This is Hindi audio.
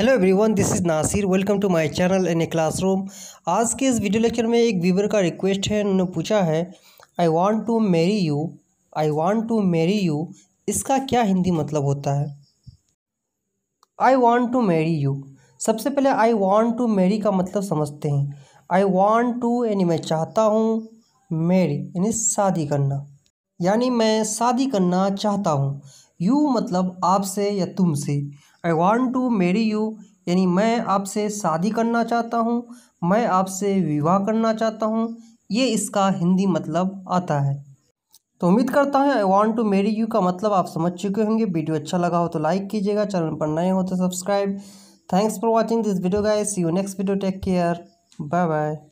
hello everyone this is Nasir welcome to my channel N A classroom आज के इस वीडियो लेक्चर में एक व्यूवर का रिक्वेस्ट है उन्होंने पूछा है I want to marry you I want to marry you इसका क्या हिंदी मतलब होता है I want to marry you सबसे पहले आई वांट टू मैरी का मतलब समझते हैं आई वॉन्ट टू यानी मैं चाहता हूँ मेरी यानी शादी करना यानी मैं शादी करना चाहता हूँ यू मतलब आपसे या तुमसे I want to marry you यानी मैं आपसे शादी करना चाहता हूँ मैं आपसे विवाह करना चाहता हूँ ये इसका हिंदी मतलब आता है तो उम्मीद करता हूँ I want to marry you का मतलब आप समझ चुके होंगे वीडियो अच्छा लगा हो तो लाइक कीजिएगा चैनल पर नए हो तो subscribe thanks for watching this video guys you next video take care bye bye